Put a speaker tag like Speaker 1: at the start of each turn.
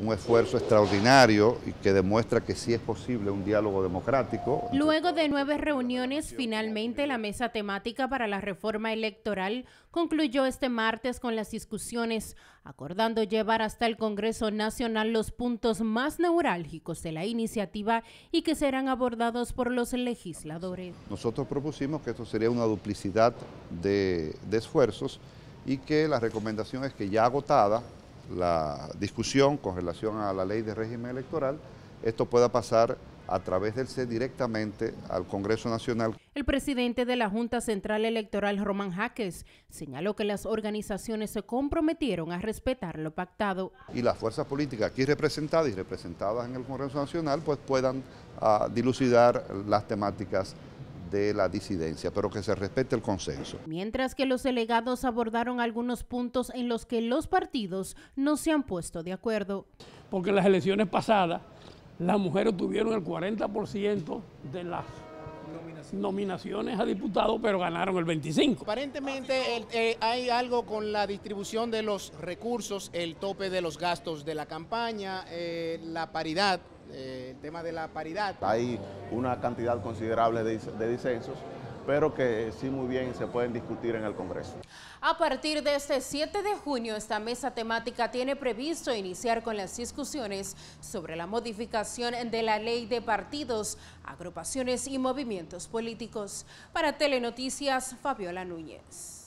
Speaker 1: un esfuerzo extraordinario y que demuestra que sí es posible un diálogo democrático.
Speaker 2: Luego de nueve reuniones, finalmente la mesa temática para la reforma electoral concluyó este martes con las discusiones, acordando llevar hasta el Congreso Nacional los puntos más neurálgicos de la iniciativa y que serán abordados por los legisladores.
Speaker 1: Nosotros propusimos que esto sería una duplicidad de, esfuerzos y que la recomendación es que ya agotada la discusión con relación a la ley de régimen electoral, esto pueda pasar a través del CE directamente al Congreso Nacional.
Speaker 2: El presidente de la Junta Central Electoral, Román Jaques, señaló que las organizaciones se comprometieron a respetar lo pactado.
Speaker 1: Y las fuerzas políticas aquí representadas y representadas en el Congreso Nacional pues puedan ah, dilucidar las temáticas de la disidencia, pero que se respete el consenso.
Speaker 2: Mientras que los delegados abordaron algunos puntos en los que los partidos no se han puesto de acuerdo. Porque en las elecciones pasadas las mujeres tuvieron el 40% de las nominaciones a diputados, pero ganaron el 25. Aparentemente eh, hay algo con la distribución de los recursos, el tope de los gastos de la campaña, eh, la paridad, eh, el tema de la paridad.
Speaker 1: Hay una cantidad considerable de disensos Espero que sí muy bien se pueden discutir en el Congreso.
Speaker 2: A partir de este 7 de junio, esta mesa temática tiene previsto iniciar con las discusiones sobre la modificación de la ley de partidos, agrupaciones y movimientos políticos. Para Telenoticias, Fabiola Núñez.